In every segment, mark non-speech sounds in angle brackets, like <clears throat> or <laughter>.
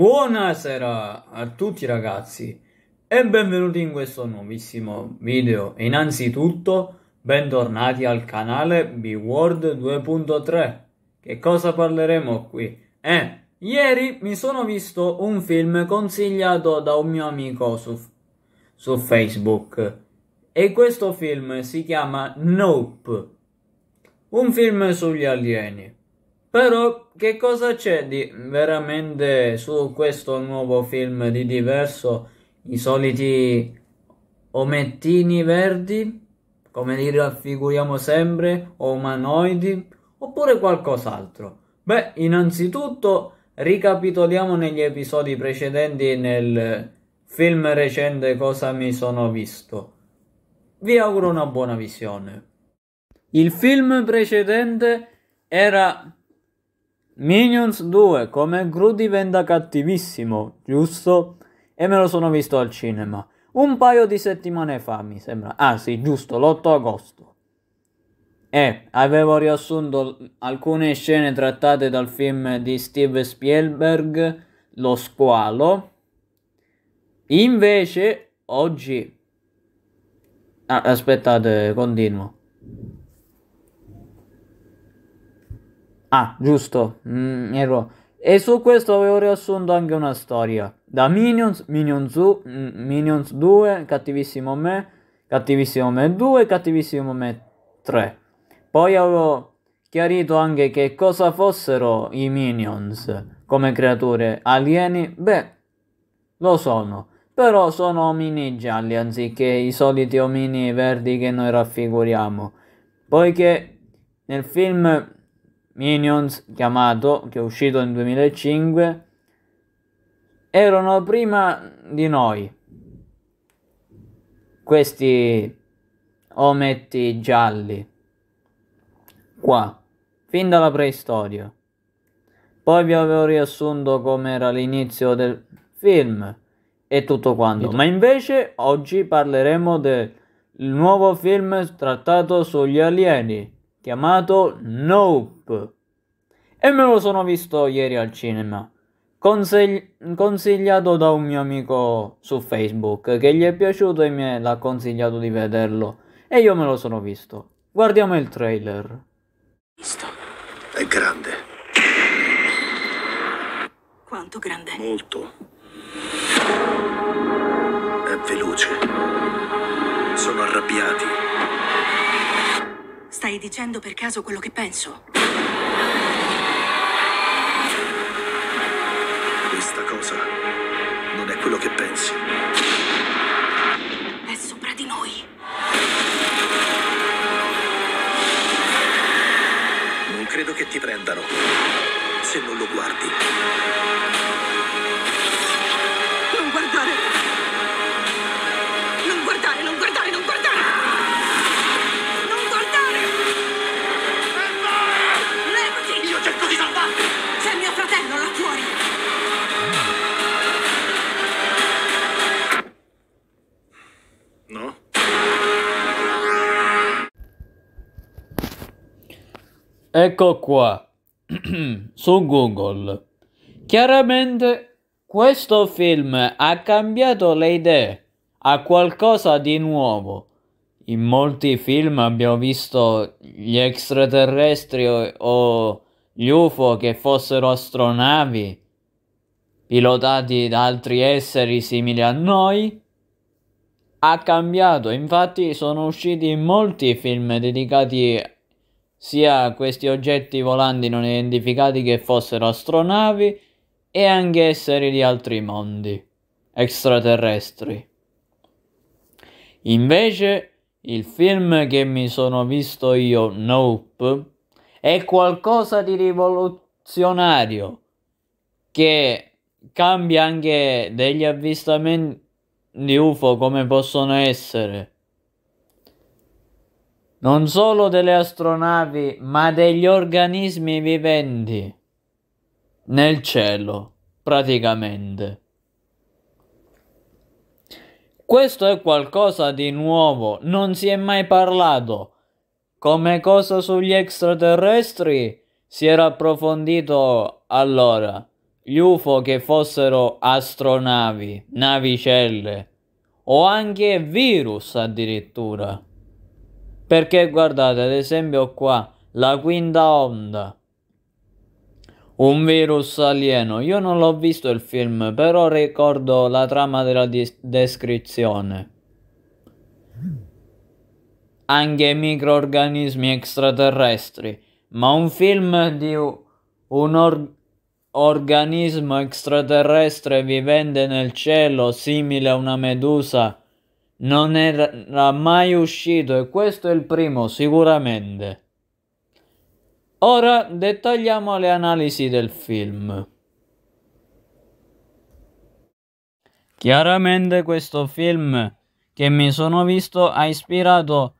Buonasera a tutti ragazzi e benvenuti in questo nuovissimo video. Innanzitutto bentornati al canale B-World 2.3. Che cosa parleremo qui? Eh, ieri mi sono visto un film consigliato da un mio amico su, su Facebook e questo film si chiama Nope, un film sugli alieni. Però che cosa c'è di veramente su questo nuovo film di diverso? I soliti omettini verdi, come li raffiguriamo sempre, o umanoidi, oppure qualcos'altro? Beh, innanzitutto ricapitoliamo negli episodi precedenti nel film recente cosa mi sono visto. Vi auguro una buona visione. Il film precedente era Minions 2, come Gru diventa cattivissimo, giusto? E me lo sono visto al cinema. Un paio di settimane fa, mi sembra. Ah sì, giusto, l'8 agosto. E eh, avevo riassunto alcune scene trattate dal film di Steve Spielberg, Lo squalo. Invece, oggi... Ah, aspettate, continuo. Ah, giusto, mm, ero. E su questo avevo riassunto anche una storia. Da Minions, Minions, U, mm, Minions 2, Cattivissimo Me, Cattivissimo Me 2, Cattivissimo Me 3. Poi avevo chiarito anche che cosa fossero i Minions come creature alieni. Beh, lo sono. Però sono omini gialli anziché i soliti omini verdi che noi raffiguriamo. Poiché nel film Minions chiamato, che è uscito nel 2005, erano prima di noi. Questi ometti gialli. Qua, fin dalla preistoria. Poi vi avevo riassunto com'era l'inizio del film e tutto quanto. Ma invece oggi parleremo del nuovo film trattato sugli alieni chiamato Nope. E me lo sono visto ieri al cinema, consegli- consigliato da un mio amico su Facebook che gli è piaciuto e mi ha consigliato di vederlo. E io me lo sono visto. Guardiamo il trailer. È grande. Quanto grande? Molto. È veloce. Sono arrabbiati stai dicendo per caso quello che penso? Questa cosa non è quello che pensi. È sopra di noi. Non credo che ti prendano se non lo guardi. Ecco qua, <clears throat> su Google. Chiaramente questo film ha cambiato le idee a qualcosa di nuovo. In molti film abbiamo visto gli extraterrestri o, o gli UFO che fossero astronavi pilotati da altri esseri simili a noi. Ha cambiato, infatti sono usciti molti film dedicati sia questi oggetti volanti non identificati che fossero astronavi e anche esseri di altri mondi extraterrestri. Invece il film che mi sono visto io, Nope, è qualcosa di rivoluzionario che cambia anche degli avvistamenti di UFO come possono essere non solo delle astronavi, ma degli organismi viventi nel cielo, praticamente. Questo è qualcosa di nuovo, non si è mai parlato. Come cosa sugli extraterrestri si era approfondito allora gli UFO che fossero astronavi, navicelle o anche virus addirittura. Perché guardate, ad esempio qua, la quinta onda, un virus alieno. Io non l'ho visto il film, però ricordo la trama della descrizione. Anche microorganismi extraterrestri, ma un film di un or organismo extraterrestre vivente nel cielo simile a una medusa non era mai uscito e questo è il primo sicuramente. Ora dettagliamo le analisi del film. Chiaramente questo film che mi sono visto ha ispirato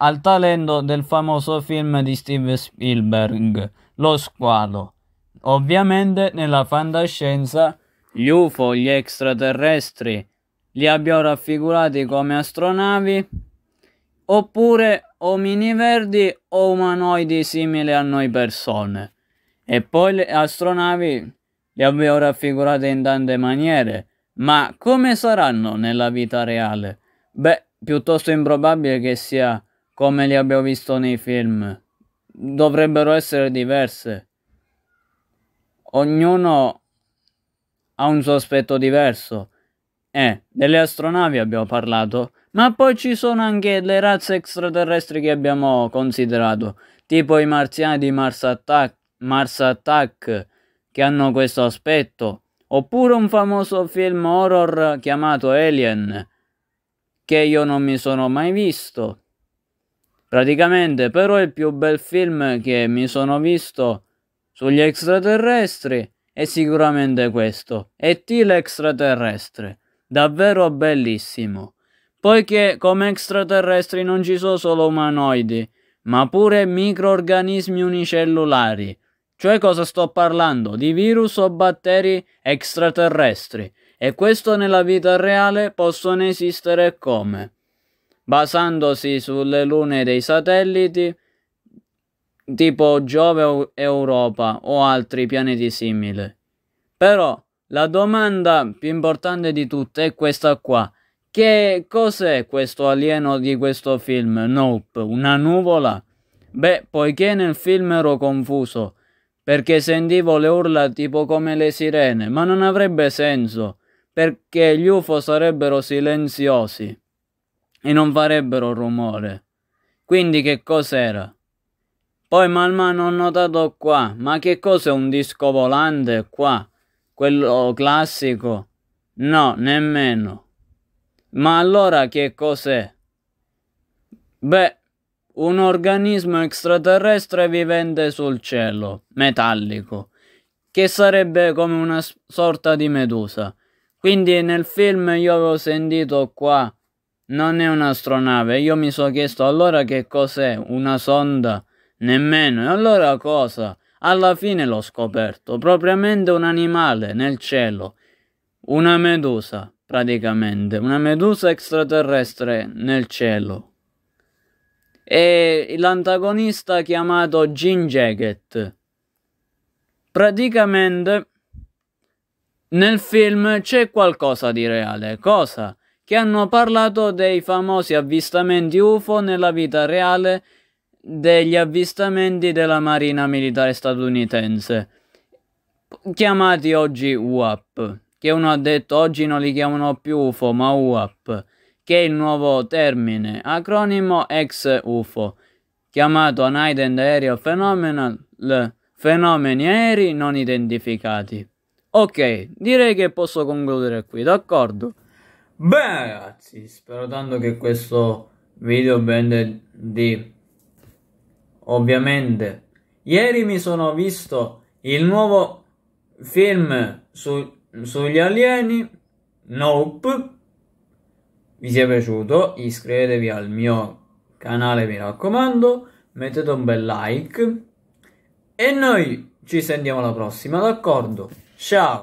al talento del famoso film di Steven Spielberg, Lo squalo. Ovviamente nella fantascienza, gli UFO, gli extraterrestri, li abbiamo raffigurati come astronavi oppure omini verdi o umanoidi simili a noi persone. E poi le astronavi li abbiamo raffigurate in tante maniere, ma come saranno nella vita reale? Beh, piuttosto improbabile che sia come li abbiamo visto nei film. Dovrebbero essere diverse. Ognuno ha un sospetto diverso. Eh, delle astronavi abbiamo parlato, ma poi ci sono anche le razze extraterrestri che abbiamo considerato, tipo i marziani di Mars Attack, Mars Attack che hanno questo aspetto, oppure un famoso film horror chiamato Alien, che io non mi sono mai visto. Praticamente però il più bel film che mi sono visto sugli extraterrestri è sicuramente questo, E.T. l'extraterrestre davvero bellissimo, poiché come extraterrestri non ci sono solo umanoidi, ma pure microorganismi unicellulari. Cioè cosa sto parlando? Di virus o batteri extraterrestri. E questo nella vita reale possono esistere come? Basandosi sulle lune dei satelliti tipo Giove, o Europa o altri pianeti simili. Però la domanda più importante di tutte è questa qua. Che cos'è questo alieno di questo film? Nope, una nuvola? Beh, poiché nel film ero confuso, perché sentivo le urla tipo come le sirene, ma non avrebbe senso, perché gli UFO sarebbero silenziosi e non farebbero rumore. Quindi che cos'era? Poi man mano ho notato qua, ma che cos'è un disco volante qua? quello classico? No, nemmeno. Ma allora che cos'è? Beh, un organismo extraterrestre vivente sul cielo, metallico, che sarebbe come una sorta di medusa. Quindi nel film io avevo sentito qua, non è un'astronave, io mi sono chiesto allora che cos'è, una sonda? Nemmeno, e allora cosa? Alla fine l'ho scoperto, propriamente un animale nel cielo, una medusa praticamente, una medusa extraterrestre nel cielo. E l'antagonista chiamato Jean Jacket. Praticamente nel film c'è qualcosa di reale, cosa? Che hanno parlato dei famosi avvistamenti UFO nella vita reale degli avvistamenti della Marina Militare Statunitense, chiamati oggi UAP, che uno ha detto oggi non li chiamano più UFO ma UAP, che è il nuovo termine, acronimo ex UFO, chiamato Unident Aerial Phenomenal fenomeni aerei non identificati. Ok, direi che posso concludere qui, d'accordo? Beh ragazzi, spero tanto che questo video vende di ovviamente. Ieri mi sono visto il nuovo film su, sugli alieni, Nope. Vi sia piaciuto, iscrivetevi al mio canale, mi raccomando, mettete un bel like e noi ci sentiamo alla prossima, d'accordo? Ciao!